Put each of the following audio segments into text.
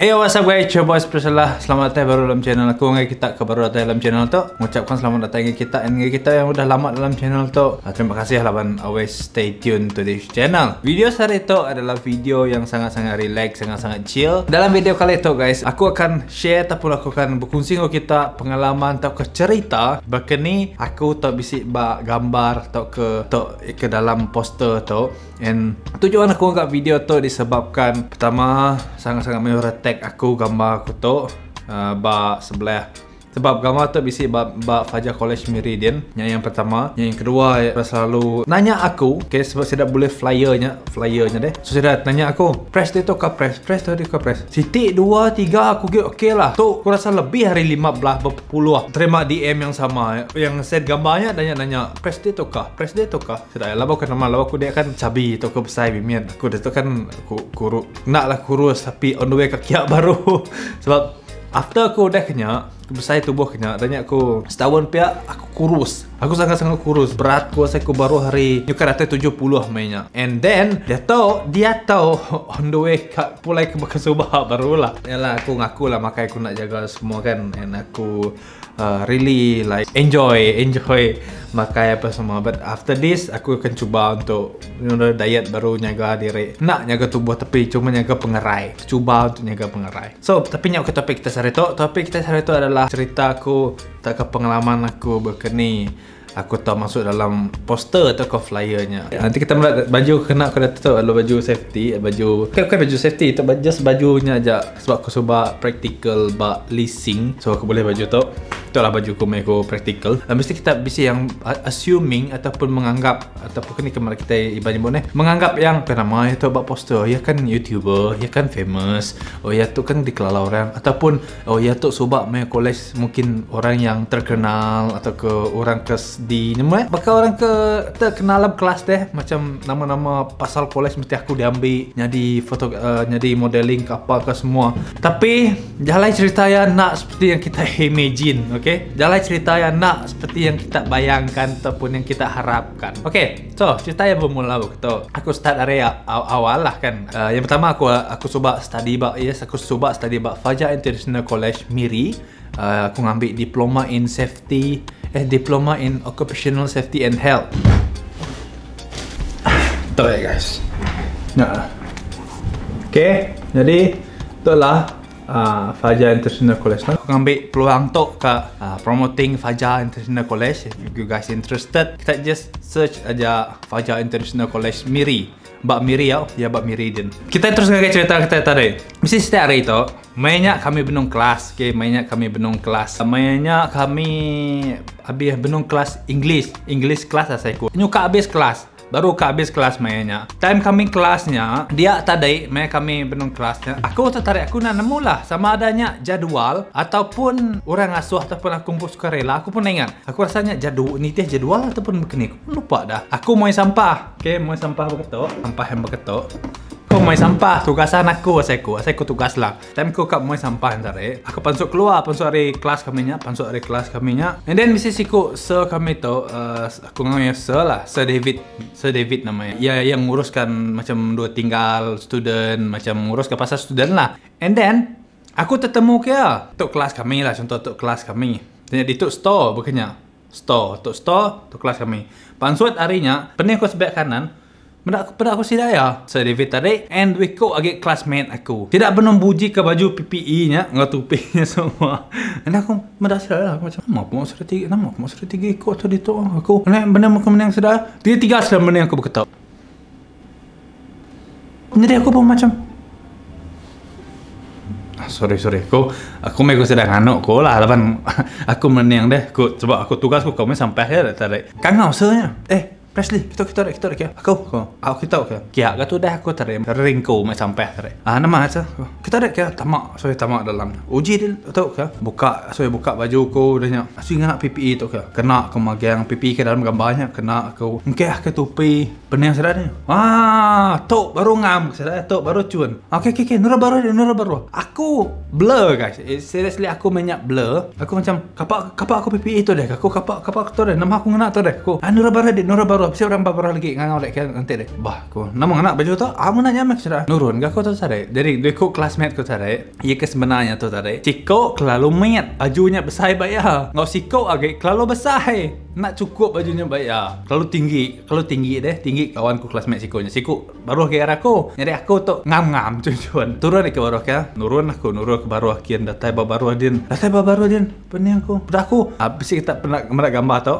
Hey what's up guys, cuba special lah Selamat datang baru dalam channel aku Dengan kita ke baru datang dalam channel tu Mengucapkan selamat datang dengan kita Dan dengan kita yang sudah lama dalam channel tu ah, Terima kasih lah always stay tuned to this channel Video hari itu adalah video yang sangat-sangat relax Sangat-sangat chill Dalam video kali itu guys Aku akan share ataupun aku akan berkongsi dengan kita Pengalaman atau kecerita. Bagi ni, aku tak bisa buat gambar Atau ke, tak ke dalam poster tu And tujuan aku angkat video tu disebabkan Pertama sangat-sangat menyuruh tag aku gambar aku tu uh, bar sebelah sebab gambar tu bisik bab, bab Fajar College Meridian Yang yang pertama Yang yang kedua eh, Saya selalu Nanya aku Okay sebab saya dah boleh flyernya Flyernya deh So saya dah tanya aku Press dia tu ke press Press tu dia ke press Siti dua tiga Aku kira okay lah Tu aku rasa lebih hari 15 berpuluh lah. Terima DM yang sama eh, Yang set gambarnya tanya tanya. Press dia tu ke Press dia tu ke Saya dah ya Lepas aku nama Lepas aku dia kan cabi Tu aku besar bimian Aku dia tu kan aku, kuru, Nak lah kurus Tapi on the way ke kiak baru Sebab After aku dah kenyak saya tubuh kenyak tanya aku setahun pihak aku kurus aku sangat-sangat kurus berat ku saya baru hari nyukar tujuh puluh mainnya and then dia tahu dia tahu on the way kak pulai ke bekas ubah barulah yalah aku ngaku lah makai aku nak jaga semua kan and aku uh, really like enjoy enjoy makan apa semua but after this aku akan cuba untuk you know, diet baru nyaga diri nak nyaga tubuh tapi cuma nyaga pengerai cuba untuk nyaga pengerai so tapi nak ke topik kita hari tu topik kita hari tu adalah cerita aku tak ke pengalaman aku berkeni aku tahu masuk dalam poster atau ke flyernya nanti kita melihat baju kena aku dah tahu kalau baju safety baju bukan, bukan baju safety tu just bajunya aja sebab aku sebab practical but leasing so aku boleh baju tu Betul lah baju kumai aku practical. Uh, mesti kita bisa yang assuming ataupun menganggap ataupun kan ni kemarin kita ibanya boleh menganggap yang pernah mai itu buat poster. Ia kan youtuber, ia kan famous. Oh ya tu kan dikelala orang ataupun oh ya tu sebab mai college mungkin orang yang terkenal atau ke orang kes di nama. Eh? Bakal orang ke terkenal dalam kelas deh macam nama-nama pasal college mesti aku diambil jadi foto uh, jadi modeling ke apa ke semua. Tapi jalan cerita ya nak seperti yang kita imagine okey? Jalan cerita yang nak seperti yang kita bayangkan ataupun yang kita harapkan. Okey, so cerita yang bermula waktu aku start dari awal lah kan. Uh, yang pertama aku aku cuba study bak yes, aku cuba study bak Fajar International College Miri. Uh, aku ambil diploma in safety eh diploma in occupational safety and health. Tuh ya guys. Nah. Okey, jadi itulah uh, Fajar International College. Nah? Aku ambil peluang tu ke uh, promoting Fajar International College. If you guys interested, kita just search aja Fajar International College Miri. Bak Miri ya, ya Bak Miri jen. Kita terus ke cerita kita tadi. Mesti setiap hari itu, mainnya kami benung kelas, okay? mainnya kami benung kelas. Mainnya kami habis benung kelas English, English kelas lah saya ku. Nyuka habis kelas, baru ke habis kelas mainnya. Time kami kelasnya, dia tadi main kami benung kelasnya. Aku tertarik, aku nak nemu lah sama adanya jadual ataupun orang asuh ataupun aku kumpul sukarela. Aku pun ingat, aku rasanya jadual, ni teh jadual ataupun begini. Aku pun lupa dah. Aku mau sampah. Okay, mau sampah berketuk. Sampah yang berketuk main sampah tugasan aku asal aku asal aku tugas lah time aku kat main sampah entar eh aku pansuk keluar pansuk dari kelas kami nya pansuk dari kelas kami nya and then mesti siku so kami tu uh, aku ngomong ya so lah Sir David Sir David nama ya yang nguruskan macam dua tinggal student macam nguruskan pasal student lah and then aku tertemu ke ya untuk kelas kami lah contoh untuk kelas kami Dia di tu store bukannya store untuk store untuk kelas kami pansuat harinya pening aku sebelah kanan Pernah aku, pernah aku sidai ya. Ah, Saya David tadi. And we go agak classmate aku. Tidak pernah buji ke baju PPE-nya. Nggak tupinya semua. And aku merasa lah. Aku macam, nama mau sudah tiga. Nama aku mau sudah tiga ikut tadi tu. Aku. benda benar muka menang sudah. Tiga tiga benda yang aku berketuk. Jadi aku pun macam. Ah, sorry, sorry. Aku, aku mego sudah nganuk aku lah. Lepas aku menang deh. Aku, sebab aku tugas aku kau sampai akhir tadi. Kangau sebenarnya. Eh, Presley, kita kita dah, kita dah, aku, ya. aku, aku kita ya. okay. Kia kat tu dah aku tarik ringko macam sampai tarik. Ah nama aja. Kita dek kia ya. tamak, saya tamak dalam. Uji dia tahu kia. Buka, saya buka baju aku dah nyak. Saya ingat PPE tu kia. Kena ke magang ppi e ke dalam gambarnya kena aku. Mungkin ah ke topi pening sudah ni. Ah, tu baru ngam sudah eh, tu baru cun. Okay okay, okey, nura baru dia nura baru. Aku blur guys. Eh, seriously aku menyak blur. Aku macam kapak kapak aku ppi e tu dek Aku kapak kapak tu dah. Nama aku kena tu dah. Aku ah, nura baru dek nura baru baru siap orang baru lagi ngang oleh kan nanti deh bah ko namun anak baju tu amun ah, nak nyamak sudah nurun gak ko tu sare jadi de ko kelas ko sare ye Ia sebenarnya tu sare ciko kelalu met ajunya besar baik ya ngau siko age kelalu besar nak cukup bajunya baik ya ah. kalau tinggi kalau tinggi deh tinggi kawan ku classmate siko nya siko baru ke arah ko jadi aku tu ngam ngam cucuan turun dek baru ke nurun aku nurun ke baru kian datai baru din datai baru din pening aku dah aku habis kita pernah merak gambar tau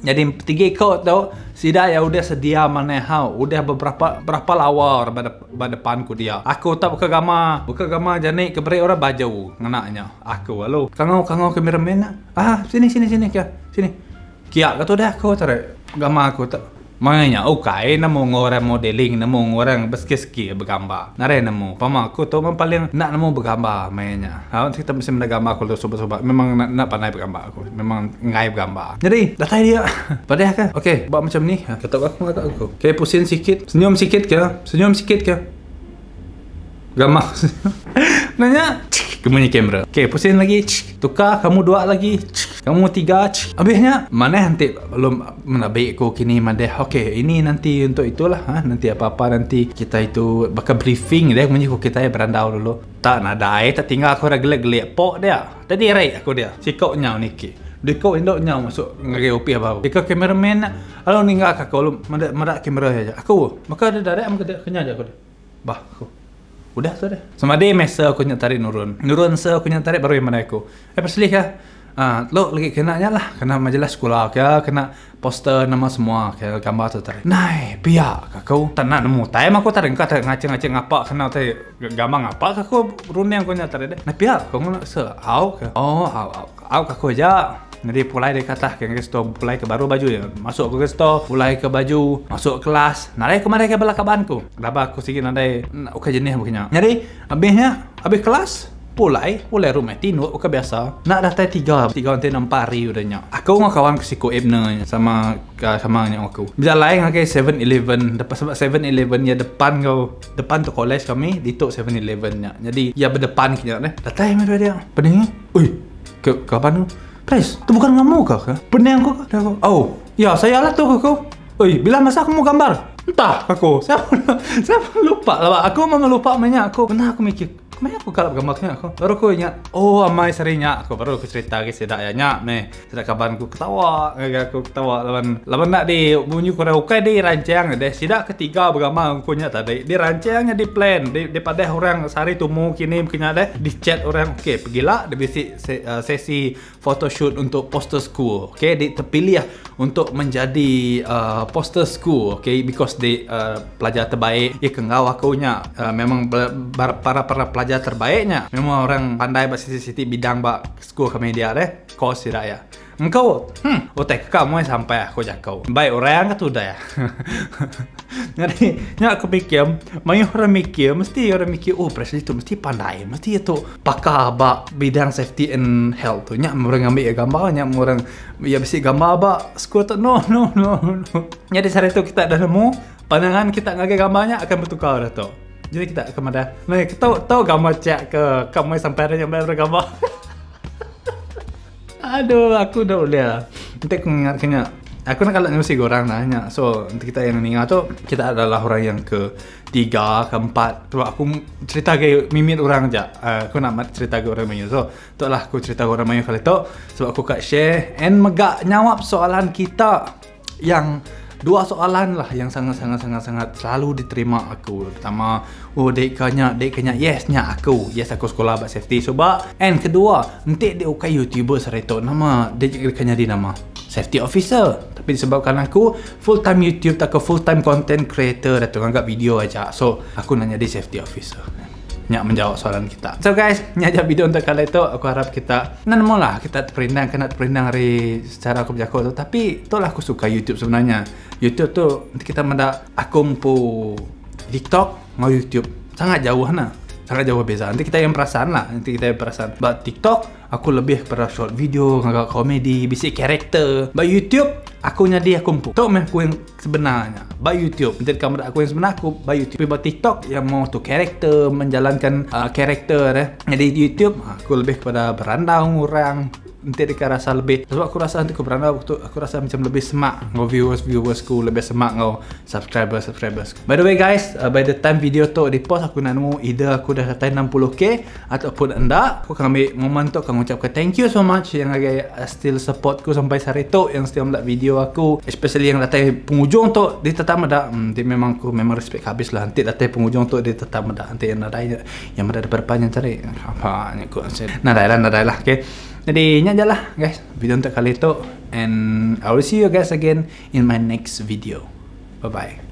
jadi tiga kau tau, sida ya udah sedia mana hau, udah beberapa berapa lawa orang pada pada depan ku dia. Aku tak buka gama, buka gama jani ke beri orang bajau ngenaknya. Aku alu. Kangau kangau ke meremena. Ah, sini sini sini kia. Sini. Kia kata dah aku tarik gama aku tak okay, oh, okey nemu orang modeling, nemu orang beski-ski bergambar. Nare nemu. Pama aku tu memang paling nak nama bergambar mainnya. Kalau kita mesti nak gambar aku tu sobat sobat Memang nak nak pandai bergambar aku. Memang ngai bergambar. Jadi, datai dia. Padah ke? Okey, buat macam ni. Kata ha, aku kata aku. Okey, pusing sikit. Senyum sikit ke? Senyum sikit ke? Gambar. Nanya. Kemunya kamera. Okey, pusing lagi. Tukar kamu dua lagi. Cik. Kamu tiga aja. Habisnya, mana nanti lo menabik aku kini mana Okey, ini nanti untuk itulah. Ha? Nanti apa-apa nanti kita itu bakal briefing dia. Mungkin kita ya berandau dulu. Tak ada air, tak tinggal aku dah gelik-gelik. Pok dia. Tadi raik aku dia. Sikok nyau niki. Dia kau hendak nyau masuk ngagai opi apa apa. Dia kau kameramen. Alah ninggal kakak lu merak merak kamera saja. Aku maka ada darat am kena kenya aja aku. Bah aku. Udah sudah. Sama dia mesa aku nyatari nurun. Nurun se aku nyatari baru yang mana aku. Eh perselih kah? Ah, lo lagi kena nya lah, kena majlis sekolah ke, kena poster nama semua ke gambar tu tadi. Nai, pia kau tanna nemu tai mak aku tarengka tak ngaceng-ngaceng apa kena tai gambar ngapa? ke runi yang kau kunya tadi. Nai pia kau ngono se au ke. Oh, au au. Au kau aja. Jadi pulai dari kata ke resto, pulai ke baru baju ya. Masuk ke resto, pulai ke baju, masuk kelas. Nari ke mana ke belakang banku? Dapat aku sikit nanti, oke jenih mungkinnya. Jadi, habisnya, habis kelas, pulai pulai rumah tino ke biasa nak datai tiga tiga nanti enam hari udahnya aku dengan kawan ke siku ibn sama ah, sama dengan aku bila lain dengan okay, Seven Eleven, depan sebab Seven Eleven ya depan kau depan tu kolej kami di tu 7-11 nya jadi ya berdepan kira. ni datai mereka dia pening ui ke kapan tu please tu bukan kamu kah pening kau kah oh ya saya lah tu kau ui bila masa kamu gambar Entah aku, saya, saya lupa lah Aku memang lupa banyak aku Kenapa aku mikir, Mai aku kalau gambar kena aku. Baru aku ingat, oh amai sari nyak aku. Baru aku cerita ke sedak ya nyak meh. Sedak kawan aku ketawa. Gaya aku ketawa lawan lawan nak di bunyi kurang oke di rancang deh. Sedak ketiga bergama aku nyak tadi. Di rancangnya di plan di daripada orang sari tu tumu kini kena deh di chat orang oke okay, lah. di bisi uh, sesi photoshoot untuk poster school. Oke okay, di terpilih lah untuk menjadi uh, poster school okay because di uh, pelajar terbaik ya kengau kau nyak uh, memang para para pelajar pelajar terbaiknya. Memang orang pandai buat sisi bidang buat sekolah media deh. Kau tidak ya. Engkau, hmm, otak ke kamu yang sampai aku jangkau. Baik, orang yang tu dah ya. Jadi, ni aku mikir, banyak orang mikir, mesti orang mikir, oh, presiden itu mesti pandai, mesti itu pakar bak bidang safety and health tu. Nyak orang ambil ya gambar, nyak orang, ya mesti gambar bak, sekolah tu, no, no, no, no. Jadi, sehari tu kita dah nemu, pandangan kita ngagai gambarnya akan bertukar dah tu jadi kita ke mana? Nah, kita tahu tahu kamu cak ke kamu sampai ada yang baru kamu. Aduh, aku dah boleh lah. Nanti aku ingat kena. Aku nak kalau nyusi orang lah. Nya. So, nanti kita yang ingat tu, kita adalah orang yang ke tiga, ke empat. Sebab aku cerita ke mimin orang je. Uh, aku nak cerita ke orang Melayu. So, tu lah aku cerita ke orang Melayu kali tu. Sebab aku kat share. And megak nyawab soalan kita yang dua soalan lah yang sangat sangat sangat sangat selalu diterima aku pertama oh dekanya dekanya yesnya aku yes aku sekolah buat safety So ba. and kedua nanti dia ok youtuber serito nama dekanya di nama safety officer tapi disebabkan aku full time youtube tak ke full time content creator dan tu anggap video aja so aku nanya dia safety officer nyak menjawab soalan kita. So guys, ni aja video untuk kali itu. Aku harap kita nenemu lah. Kita terperindah kena terperindah dari secara aku berjaku tu. Tapi tu lah aku suka YouTube sebenarnya. YouTube tu, kita mendak aku mampu TikTok, mau YouTube. Sangat jauh na. Lah. Karena jauh berbeza nanti kita yang perasan lah nanti kita yang perasan but tiktok aku lebih kepada short video agak komedi bisik karakter but youtube aku nyadi aku empuk tiktok aku yang sebenarnya by youtube nanti kamu aku yang sebenarnya aku by youtube tapi tiktok yang mau tu karakter menjalankan karakter uh, eh. jadi youtube aku lebih kepada berandang orang nanti dia rasa lebih sebab aku rasa nanti aku berangkat waktu aku rasa macam lebih semak ngau viewers viewers ku lebih semak ngau subscriber subscribers by the way guys uh, by the time video tu di post aku nak tahu either aku dah sampai 60k ataupun anda, aku akan ambil momen tu akan ucapkan thank you so much yang lagi uh, still support ku sampai sehari tu yang still melihat video aku especially yang datang penghujung tu dia tetap meda hmm, dia memang aku memang respect habis lah nanti datang penghujung tu dia tetap meda nanti yang ada yang ada berpanjang cari apa nak? ni lah nadailah lah okay jadi ini aja lah guys video untuk kali itu. And I will see you guys again in my next video. Bye bye.